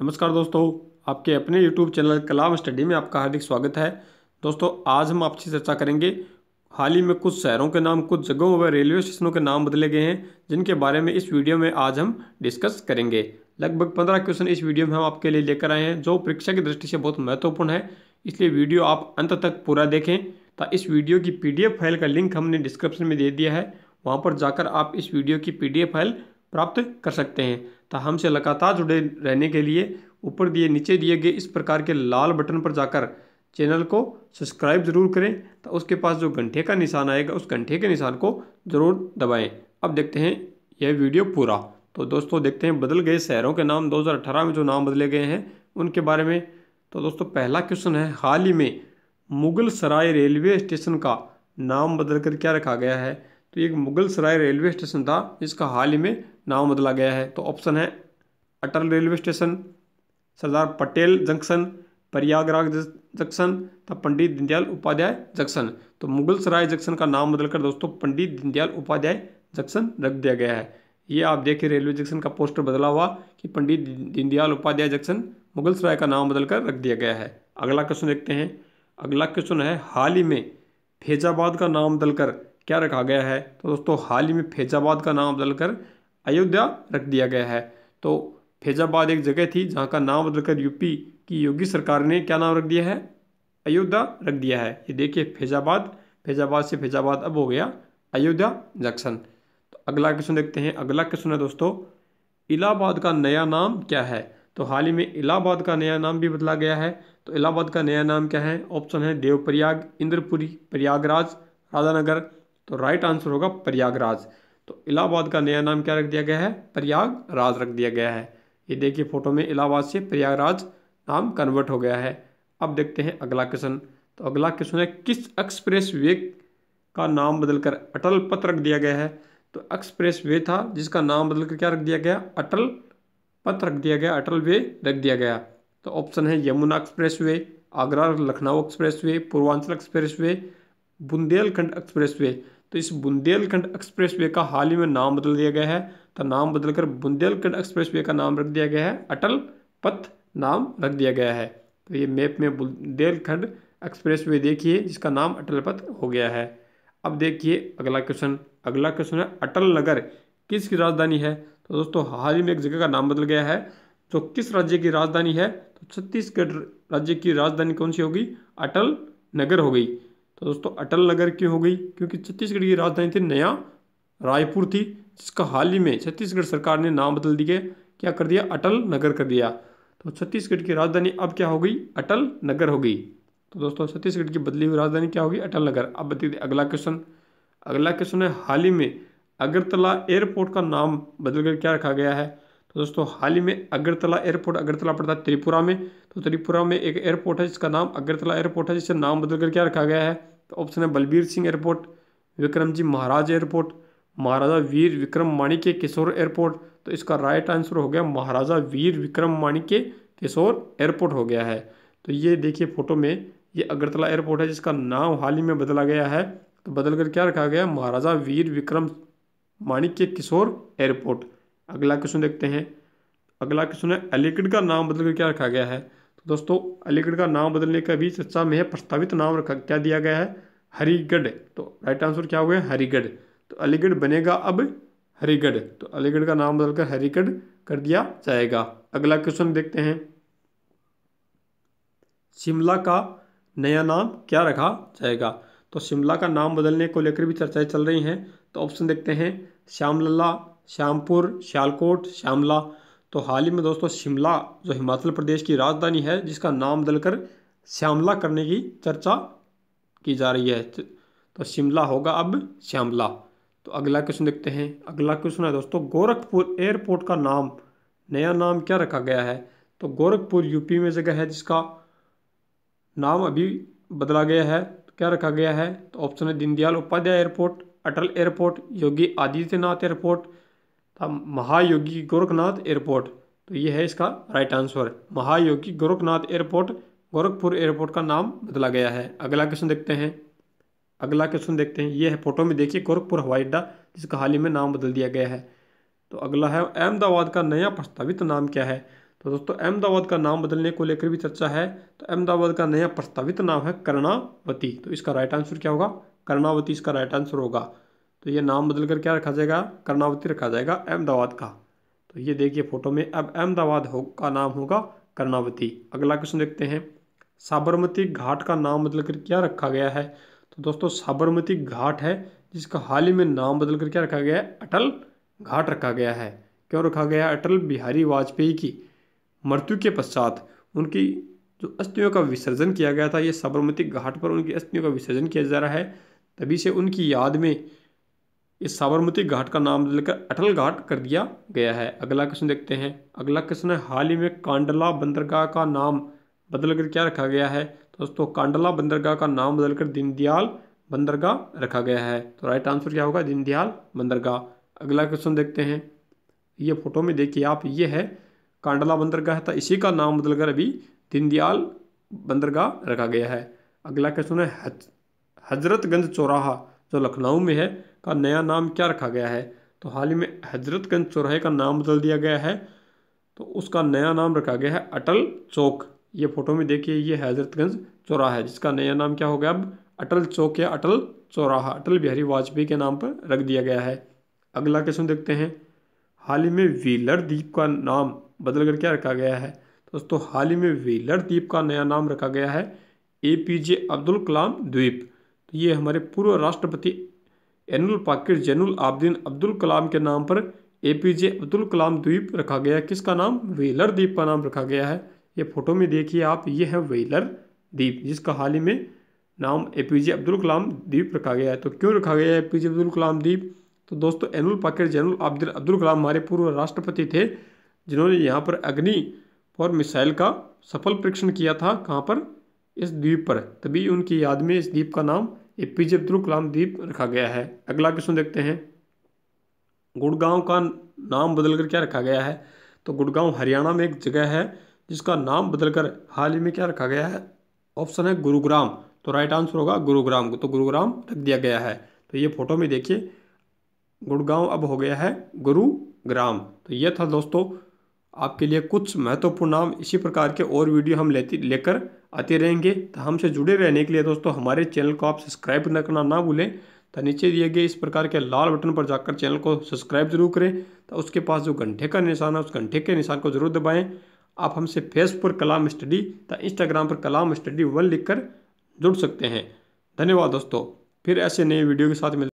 नमस्कार दोस्तों आपके अपने YouTube चैनल कलाम स्टडी में आपका हार्दिक स्वागत है दोस्तों आज हम आपसे चर्चा करेंगे हाल ही में कुछ शहरों के नाम कुछ जगहों व रेलवे स्टेशनों के नाम बदले गए हैं जिनके बारे में इस वीडियो में आज हम डिस्कस करेंगे लगभग पंद्रह क्वेश्चन इस वीडियो में हम आपके लिए लेकर आए हैं जो परीक्षा की दृष्टि से बहुत महत्वपूर्ण है इसलिए वीडियो आप अंत तक पूरा देखें तो इस वीडियो की पी फाइल का लिंक हमने डिस्क्रिप्शन में दे दिया है वहाँ पर जाकर आप इस वीडियो की पी फाइल प्राप्त कर सकते हैं तो हमसे लगातार जुड़े रहने के लिए ऊपर दिए नीचे दिए गए इस प्रकार के लाल बटन पर जाकर चैनल को सब्सक्राइब ज़रूर करें तो उसके पास जो घंटे का निशान आएगा उस घंटे के निशान को ज़रूर दबाएं अब देखते हैं यह वीडियो पूरा तो दोस्तों देखते हैं बदल गए शहरों के नाम 2018 में जो नाम बदले गए हैं उनके बारे में तो दोस्तों पहला क्वेश्चन है हाल ही में मुगल सराय रेलवे स्टेशन का नाम बदल कर क्या रखा गया है तो एक मुगल सराय रेलवे स्टेशन था जिसका हाल ही में नाम बदला गया है तो ऑप्शन है Atal railway station Sardar Patel junction Prayagraj junction तथा पंडित दीनदयाल उपाध्याय जंक्शन तो मुगल सराय जंक्शन का नाम बदलकर दोस्तों पंडित दीनदयाल उपाध्याय जंक्शन रख दिया गया है ये आप देखिए रेलवे जंक्शन का पोस्टर बदला हुआ कि पंडित दीनदयाल उपाध्याय जंक्शन मुगल सराय का नाम बदलकर रख दिया गया है अगला क्वेश्चन देखते हैं अगला क्वेश्चन है हाल ही में फैजाबाद का नाम बदलकर क्या रखा गया है तो दोस्तों हाल ही में फैजाबाद का नाम बदलकर अयोध्या रख दिया गया है तो फैजाबाद एक जगह थी जहाँ का नाम बदलकर यूपी की योगी सरकार ने क्या नाम रख दिया है अयोध्या रख दिया है ये देखिए फैजाबाद फैजाबाद से फैजाबाद अब हो गया अयोध्या जंक्शन तो अगला क्वेश्चन देखते हैं अगला क्वेश्चन है दोस्तों इलाहाबाद का नया नाम क्या है तो हाल ही में इलाहाबाद का नया नाम भी बदला गया है तो इलाहाबाद का नया नाम क्या है ऑप्शन है देवप्रयाग इंद्रपुरी प्रयागराज राधानगर तो राइट आंसर होगा प्रयागराज तो इलाहाबाद का नया नाम क्या रख दिया गया है प्रयागराज रख दिया गया है ये देखिए फोटो में इलाहाबाद से प्रयागराज नाम कन्वर्ट हो गया है अब देखते हैं अगला क्वेश्चन तो अगला क्वेश्चन है किस एक्सप्रेस वे का नाम बदलकर अटल पथ रख दिया गया है तो एक्सप्रेस वे था जिसका नाम बदलकर क्या रख दिया गया अटल पथ रख दिया गया अटल वे रख दिया गया तो ऑप्शन है Yamuna expressway Agra Lucknow expressway Purvanchal expressway Bundelkhand expressway तो इस बुंदेलखंड एक्सप्रेस वे का हाल ही में नाम बदल दिया गया है तो नाम बदलकर बुंदेलखंड एक्सप्रेस वे का नाम रख दिया गया है अटल पथ नाम रख दिया गया है तो ये मैप में बुंदेलखंड एक्सप्रेस वे देखिए जिसका नाम अटल पथ हो गया है अब देखिए अगला क्वेश्चन अगला क्वेश्चन है अटल नगर किसकी राजधानी है तो दोस्तों हाल ही में एक जगह का नाम बदल गया है तो किस राज्य की राजधानी है तो छत्तीसगढ़ राज्य की राजधानी कौन सी होगी अटल नगर हो गई तो दोस्तों अटल नगर की हो गई क्योंकि छत्तीसगढ़ की राजधानी थी नया रायपुर थी जिसका हाल ही में छत्तीसगढ़ सरकार ने नाम बदल दिया क्या कर दिया अटल नगर कर दिया तो छत्तीसगढ़ की राजधानी अब क्या हो गई अटल नगर हो गई तो दोस्तों छत्तीसगढ़ की बदली हुई राजधानी क्या होगी अटल नगर अब बताइए अगला क्वेश्चन अगला क्वेश्चन है हाल ही में अगरतला एयरपोर्ट का नाम बदलकर क्या रखा गया है तो दोस्तों हाल ही में अगरतला एयरपोर्ट अगरतला पड़ता है त्रिपुरा में तो त्रिपुरा में एक एयरपोर्ट है जिसका नाम अगरतला एयरपोर्ट है जिसे नाम बदल कर क्या रखा गया है तो ऑप्शन है Balbir Singh airport Vikram ji Maharaj airport Maharaja Veer Vikram Manikya Kishore airport तो इसका राइट आंसर हो गया महाराजा वीर विक्रम माणिक्य किशोर एयरपोर्ट हो गया है तो ये देखिए फोटो में ये अगरतला एयरपोर्ट है जिसका नाम हाल ही में बदला गया है तो बदल कर क्या रखा गया महाराजा वीर विक्रम माणिक्य किशोर एयरपोर्ट अगला क्वेश्चन देखते हैं अगला क्वेश्चन है अलीगढ़ का नाम बदलकर क्या रखा गया है तो दोस्तों अलीगढ़ का नाम बदलने का भी चर्चा में प्रस्तावित नाम रखा क्या दिया गया है हरीगढ़ तो राइट आंसर क्या हुआ है हरीगढ़ तो अलीगढ़ बनेगा अब हरीगढ़ तो अलीगढ़ का नाम बदलकर हरीगढ़ कर दिया जाएगा अगला क्वेश्चन देखते हैं शिमला का नया नाम क्या रखा जाएगा तो शिमला का नाम बदलने को लेकर भी चर्चाएं चल रही हैं तो ऑप्शन देखते हैं श्यामलला श्यामपुर श्यालकोट श्यामला तो हाल ही में दोस्तों शिमला जो हिमाचल प्रदेश की राजधानी है जिसका नाम बदलकर श्यामला करने की चर्चा की जा रही है तो शिमला होगा अब श्यामला तो अगला क्वेश्चन देखते हैं अगला क्वेश्चन है दोस्तों गोरखपुर एयरपोर्ट का नाम नया नाम क्या रखा गया है तो गोरखपुर यूपी में जगह है जिसका नाम अभी बदला गया है तो क्या रखा गया है तो ऑप्शन है Deendayal Upadhyay airport Atal airport Yogi Adityanath airport था महायोगी गोरखनाथ एयरपोर्ट तो ये है इसका राइट आंसर महायोगी गोरखनाथ एयरपोर्ट गोरखपुर एयरपोर्ट का नाम बदला गया है अगला क्वेश्चन देखते हैं अगला क्वेश्चन देखते हैं ये है फोटो में देखिए गोरखपुर हवाई अड्डा जिसका हाल ही में नाम बदल दिया गया है तो अगला है अहमदाबाद का नया प्रस्तावित नाम क्या है तो दोस्तों अहमदाबाद का नाम बदलने को लेकर भी चर्चा है तो अहमदाबाद का नया प्रस्तावित नाम है कर्णावती तो इसका राइट आंसर क्या होगा कर्णावती इसका राइट आंसर होगा तो ये नाम बदल कर क्या रखा जाएगा कर्णावती रखा जाएगा अहमदाबाद का तो ये देखिए फोटो में अब अहमदाबाद हो का नाम होगा कर्णावती अगला क्वेश्चन देखते हैं साबरमती घाट का नाम बदल कर क्या रखा गया है तो दोस्तों साबरमती घाट है जिसका हाल ही में नाम बदल कर क्या रखा गया है अटल घाट रखा गया है क्यों रखा गया अटल बिहारी वाजपेयी की मृत्यु के पश्चात उनकी जो अस्थियों का विसर्जन किया गया था ये साबरमती घाट पर उनकी अस्थियों का विसर्जन किया जा रहा है तभी से उनकी याद में इस साबरमती घाट का नाम लेकर अटल घाट कर दिया गया है अगला क्वेश्चन देखते हैं अगला क्वेश्चन है हाल ही में कांडला बंदरगाह का नाम बदलकर क्या रखा गया है तो दोस्तों कांडला बंदरगाह का नाम बदलकर दीनदयाल बंदरगाह रखा गया है तो राइट आंसर क्या होगा दीनदयाल बंदरगाह अगला क्वेश्चन देखते हैं ये फोटो में देखिए आप ये है कांडला बंदरगाह था इसी का नाम बदलकर अभी दीनदयाल बंदरगाह रखा गया है अगला क्वेश्चन है हज, हजरतगंज चौराहा जो लखनऊ में है का नया नाम क्या रखा गया है तो हाल ही में हजरतगंज चौराहे का नाम बदल दिया गया है तो उसका नया नाम रखा गया है अटल चौक ये फ़ोटो में देखिए ये हजरतगंज चौराहा है जिसका नया नाम क्या हो गया अब अटल चौक या अटल चौराहा अटल बिहारी वाजपेयी के नाम पर रख दिया गया है अगला क्वेश्चन देखते हैं हाल ही में व्हीलर द्वीप का नाम बदल कर क्या रखा गया है दोस्तों हाल ही में व्हीलर द्वीप का नया नाम रखा गया है ए पी जे अब्दुल कलाम द्वीप तो ये हमारे पूर्व राष्ट्रपति एनुल पाकिर जैनुल आब्दीन अब्दुल कलाम के नाम पर ए पी जे अब्दुल कलाम द्वीप रखा गया है किसका नाम वेलर द्वीप का नाम रखा गया है ये फोटो में देखिए आप ये है वेलर द्वीप जिसका हाल ही में नाम ए पी जे अब्दुल कलाम द्वीप रखा गया है तो क्यों रखा गया है ए पी जे अब्दुल कलाम द्वीप तो दोस्तों एनुल पाकिर जैनुल आब्दिन अब्दुल कलाम हमारे पूर्व राष्ट्रपति थे जिन्होंने यहाँ पर अग्नि और मिसाइल का सफल परीक्षण किया था कहाँ पर इस द्वीप पर तभी उनकी याद में इस द्वीप का नाम ए पी जे अब्दुल कलाम द्वीप रखा गया है अगला क्वेश्चन देखते हैं गुड़गांव का नाम बदलकर क्या रखा गया है तो गुड़गांव हरियाणा में एक जगह है जिसका नाम बदलकर हाल ही में क्या रखा गया है ऑप्शन है गुरुग्राम तो राइट आंसर होगा गुरुग्राम तो गुरुग्राम रख दिया गया है तो ये फोटो में देखिए गुड़गांव अब हो गया है गुरुग्राम तो ये था दोस्तों आपके लिए कुछ महत्वपूर्ण नाम इसी प्रकार के और वीडियो हम लेती लेकर आते रहेंगे तो हमसे जुड़े रहने के लिए दोस्तों हमारे चैनल को आप सब्सक्राइब करना ना भूलें तो नीचे दिए गए इस प्रकार के लाल बटन पर जाकर चैनल को सब्सक्राइब जरूर करें तो उसके पास जो घंटे का निशान है उस घंटे के निशान को जरूर दबाएँ आप हमसे फेसबुक पर कलाम स्टडी या तो इंस्टाग्राम पर कलाम स्टडी वन लिखकर जुड़ सकते हैं धन्यवाद दोस्तों फिर ऐसे नए वीडियो के साथ मिल